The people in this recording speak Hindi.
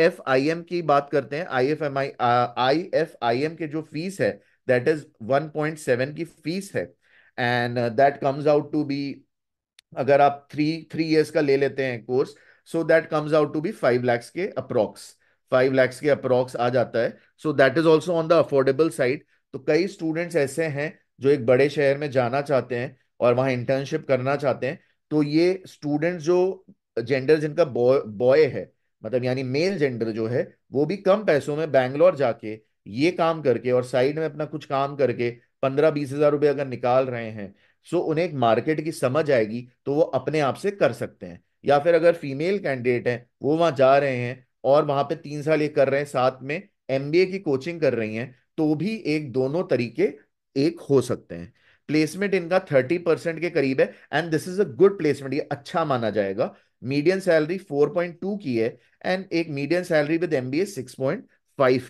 एफ आई एम की बात करते हैं I F M I I F I M के जो फीस है that is one point seven की फीस है and that comes out to be अगर आप थ्री थ्री ईयर्स का ले लेते हैं course so that comes out to be five lakhs के अप्रोक्स फाइव लैक्स के अप्रोक्स आ जाता है so that is also on the affordable side तो कई स्टूडेंट्स ऐसे हैं जो एक बड़े शहर में जाना चाहते हैं और वहां इंटर्नशिप करना चाहते हैं तो ये स्टूडेंट्स जो जेंडर जिनका बॉय बॉय है मतलब यानी मेल जेंडर जो है वो भी कम पैसों में बैंगलोर जाके ये काम करके और साइड में अपना कुछ काम करके पंद्रह बीस हजार रुपये अगर निकाल रहे हैं सो उन्हें एक मार्केट की समझ आएगी तो वो अपने आप से कर सकते हैं या फिर अगर फीमेल कैंडिडेट हैं वो वहां जा रहे हैं और वहां पे तीन साल ये कर रहे हैं साथ में एमबीए की कोचिंग कर रही हैं तो भी एक दोनों तरीके एक हो सकते हैं प्लेसमेंट इनका थर्टी परसेंट के करीब है and this is a good placement ये अच्छा माना जाएगा medium salary four point two की है एंड एक medium salary with M B A six point five